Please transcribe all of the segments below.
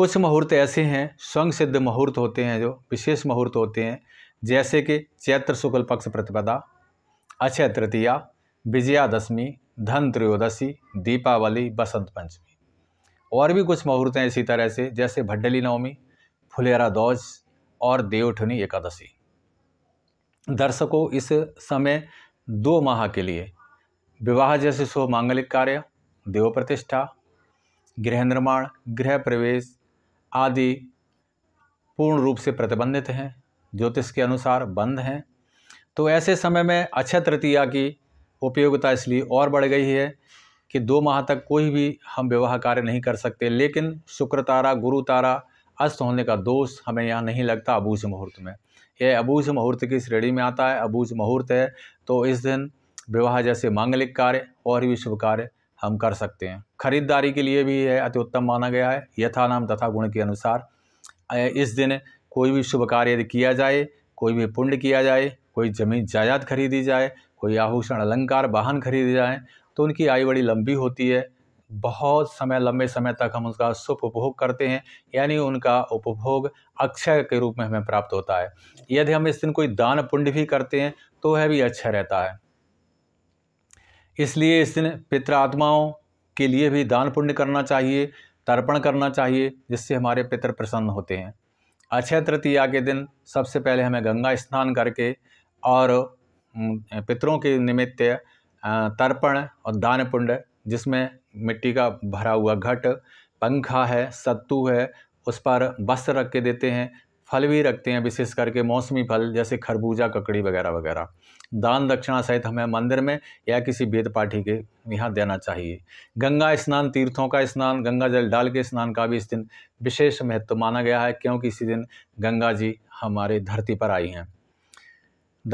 कुछ मुहूर्त ऐसे हैं स्वयं सिद्ध मुहूर्त होते हैं जो विशेष मुहूर्त होते हैं जैसे कि चैत्र शुक्ल पक्ष प्रतिपदा अक्षय तृतीया विजयादशमी धन त्रयोदशी दीपावली बसंत पंचमी और भी कुछ मुहूर्त हैं इसी तरह से जैसे भड्डली नवमी फुलेरा दौज और देवठनी एकादशी दर्शकों इस समय दो माह के लिए विवाह जैसे शुभ मांगलिक कार्य देव प्रतिष्ठा गृह निर्माण गृह प्रवेश आदि पूर्ण रूप से प्रतिबंधित हैं ज्योतिष के अनुसार बंद हैं तो ऐसे समय में अक्षय तृतीया की उपयोगिता इसलिए और बढ़ गई है कि दो माह तक कोई भी हम विवाह कार्य नहीं कर सकते लेकिन शुक्र तारा गुरु तारा अस्त होने का दोष हमें यहाँ नहीं लगता अबूझ मुहूर्त में यह अबूझ मुहूर्त की श्रेणी में आता है अबूझ मुहूर्त है तो इस दिन विवाह जैसे मांगलिक कार्य और भी शुभ कार्य हम कर सकते हैं खरीददारी के लिए भी यह अति उत्तम माना गया है यथा नाम तथा गुण के अनुसार इस दिन कोई भी शुभ कार्य यदि किया जाए कोई भी पुण्य किया जाए कोई जमीन जायदाद खरीदी जाए कोई आभूषण अलंकार वाहन खरीदे जाए तो उनकी आयु बड़ी लंबी होती है बहुत समय लंबे समय तक हम उसका सुख उपभोग करते हैं यानी उनका उपभोग अक्षय के रूप में हमें प्राप्त होता है यदि हम इस दिन कोई दान पुण्य भी करते हैं तो वह भी अच्छा रहता है इसलिए इस दिन पितृ आत्माओं के लिए भी दान पुण्य करना चाहिए तर्पण करना चाहिए जिससे हमारे पितर प्रसन्न होते हैं अक्षय तृतीया के दिन सबसे पहले हमें गंगा स्नान करके और पितरों के निमित्त तर्पण और दान पुण्य जिसमें मिट्टी का भरा हुआ घट पंखा है सत्तू है उस पर वस्त्र रख के देते हैं फल भी रखते हैं विशेष करके मौसमी फल जैसे खरबूजा ककड़ी वगैरह वगैरह दान दक्षिणा सहित हमें मंदिर में या किसी वेद पाठी के यहाँ देना चाहिए गंगा स्नान तीर्थों का स्नान गंगा जल डाल के स्नान का भी इस दिन विशेष महत्व माना गया है क्योंकि इसी दिन गंगा जी हमारे धरती पर आई हैं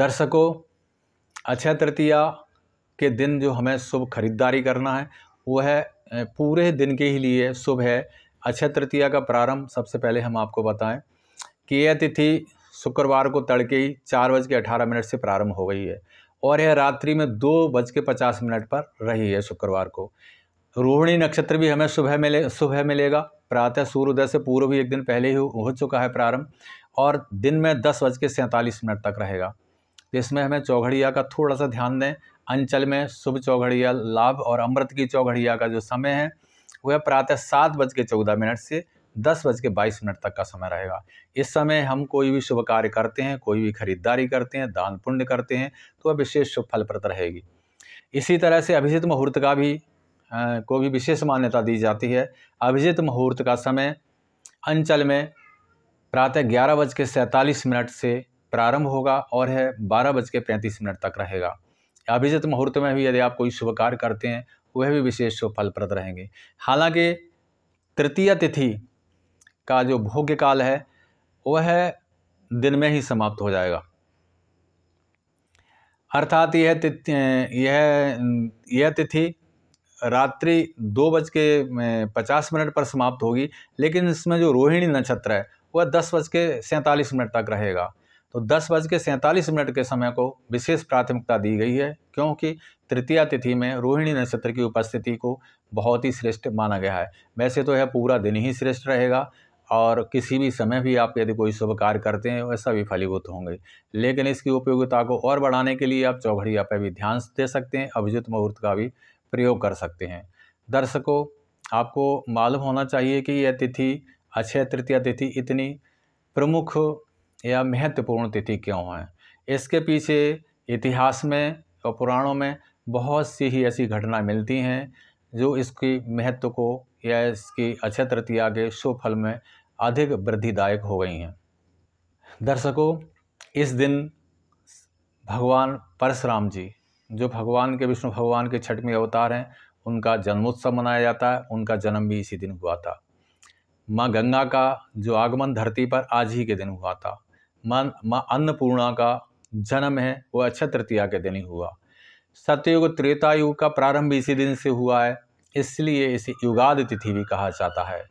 दर्शकों अक्षय तृतीया के दिन जो हमें शुभ खरीदारी करना है वह है पूरे दिन के ही लिए शुभ है अक्षय तृतीया का प्रारंभ सबसे पहले हम आपको बताएं कि यह तिथि शुक्रवार को तड़के ही चार बज के अठारह मिनट से प्रारंभ हो गई है और यह रात्रि में दो बज के पचास मिनट पर रही है शुक्रवार को रोहिणी नक्षत्र भी हमें सुबह मिले सुबह मिलेगा प्रातः सूर्योदय से पूर्व भी एक दिन पहले ही हो चुका है प्रारंभ और दिन में दस बज के सैंतालीस मिनट तक रहेगा इसमें हमें चौघड़िया का थोड़ा सा ध्यान दें अंचल में शुभ चौघड़िया लाभ और अमृत की चौघड़िया का जो समय है वह प्रातः सात बज के चौदह मिनट से दस बज के बाईस मिनट तक का समय रहेगा इस समय हम कोई भी शुभ कार्य करते हैं कोई भी खरीदारी करते हैं दान पुण्य करते हैं तो वह विशेष शुभ फलप्रद रहेगी इसी तरह से अभिजित मुहूर्त का भी आ, को भी विशेष मान्यता दी जाती है अभिजित मुहूर्त का समय अंचल में प्रातः ग्यारह बज के सैंतालीस मिनट से प्रारंभ होगा और है बारह बज के पैंतीस मिनट तक रहेगा अभिजित मुहूर्त में भी यदि आप कोई शुभ कार्य करते हैं वह भी विशेष शुभ फलप्रद रहेंगे हालांकि तृतीय तिथि का जो भोग्य काल है वह दिन में ही समाप्त हो जाएगा अर्थात यह यह यह तिथि रात्रि दो बज के पचास मिनट पर समाप्त होगी लेकिन इसमें जो रोहिणी नक्षत्र है वह दस बज के सैंतालीस मिनट तक रहेगा तो दस बज के सैंतालीस मिनट के समय को विशेष प्राथमिकता दी गई है क्योंकि तृतीया तिथि में रोहिणी नक्षत्र की उपस्थिति को बहुत ही श्रेष्ठ माना गया है वैसे तो यह पूरा दिन ही श्रेष्ठ रहेगा और किसी भी समय भी आप यदि कोई शुभ कार्य करते हैं वैसा भी फलीभूत होंगे लेकिन इसकी उपयोगिता को और बढ़ाने के लिए आप चौघड़िया पर भी ध्यान दे सकते हैं अभिजित मुहूर्त का भी प्रयोग कर सकते हैं दर्शकों आपको मालूम होना चाहिए कि यह तिथि अक्षय तृतीया तिथि इतनी प्रमुख या महत्वपूर्ण तिथि क्यों है इसके पीछे इतिहास में और पुराणों में बहुत सी ही ऐसी घटना मिलती हैं जो इसकी महत्व को या इसकी अक्षय तृतीया के शुभ फल में अधिक वृद्धिदायक हो गई हैं दर्शकों इस दिन भगवान परशुराम जी जो भगवान के विष्णु भगवान के छठवें अवतार हैं उनका जन्मोत्सव मनाया जाता है उनका जन्म भी इसी दिन हुआ था माँ गंगा का जो आगमन धरती पर आज ही के दिन हुआ था माँ माँ अन्नपूर्णा का जन्म है वो अक्षय तृतीया के दिन ही हुआ सतयुग त्रेता युग का प्रारंभ इसी दिन से हुआ है इसलिए इसे युगाद तिथि भी कहा जाता है